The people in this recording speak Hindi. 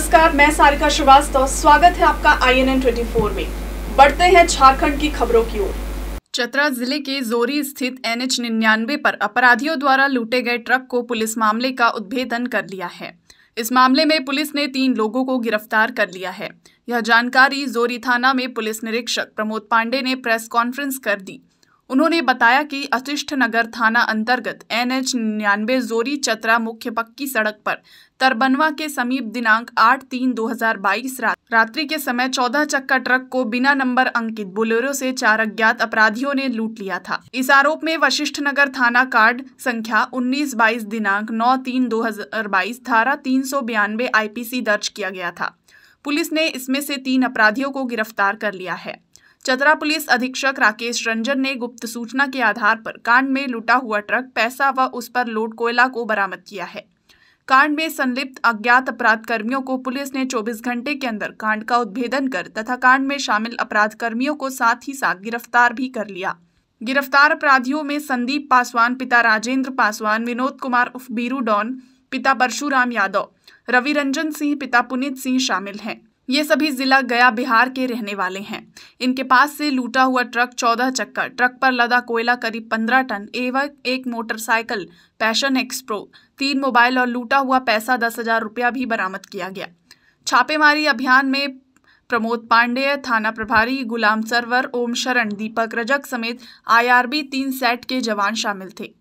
नमस्कार मैं सारिका श्रीवास्तव स्वागत है आपका I N N twenty four में बढ़ते हैं झारखंड की खबरों की ओर चतरा जिले के जोरी स्थित एन एच निन्यानवे पर अपराधियों द्वारा लूटे गए ट्रक को पुलिस मामले का उद्भेदन कर लिया है इस मामले में पुलिस ने तीन लोगों को गिरफ्तार कर लिया है यह जानकारी जोरी थाना में पुलिस निरीक्षक प्रमोद पांडे ने प्रेस कॉन्फ्रेंस कर दी उन्होंने बताया कि अतिष्ठ नगर थाना अंतर्गत एन एच निन्यानवे जोरी चतरा मुख्य पक्की सड़क पर तरबनवा के समीप दिनांक 8 तीन 2022 रात रात्रि के समय 14 चक्का ट्रक को बिना नंबर अंकित बोलेरो से चार अज्ञात अपराधियों ने लूट लिया था इस आरोप में वशिष्ठ नगर थाना कार्ड संख्या 19 बाईस दिनांक 9 तीन 2022 धारा तीन सौ बयानवे दर्ज किया गया था पुलिस ने इसमें से तीन अपराधियों को गिरफ्तार कर लिया है चतरा पुलिस अधीक्षक राकेश रंजन ने गुप्त सूचना के आधार पर कांड में लुटा हुआ ट्रक पैसा व उस पर लोड कोयला को बरामद किया है कांड में संलिप्त अज्ञात अपराध कर्मियों को पुलिस ने 24 घंटे के अंदर कांड का उद्भेदन कर तथा कांड में शामिल अपराध कर्मियों को साथ ही साथ गिरफ्तार भी कर लिया गिरफ्तार अपराधियों में संदीप पासवान पिता राजेंद्र पासवान विनोद कुमार उफ बीरू डॉन पिता परशुराम यादव रवि रंजन सिंह पिता पुनीत सिंह शामिल हैं ये सभी जिला गया बिहार के रहने वाले हैं इनके पास से लूटा हुआ ट्रक चौदह चक्कर ट्रक पर लदा कोयला करीब पंद्रह टन एवं एक मोटरसाइकिल पैशन एक्सप्रो तीन मोबाइल और लूटा हुआ पैसा दस हजार रुपया भी बरामद किया गया छापेमारी अभियान में प्रमोद पांडेय थाना प्रभारी गुलाम सरवर ओम शरण दीपक रजक समेत आईआरबी तीन सेट के जवान शामिल थे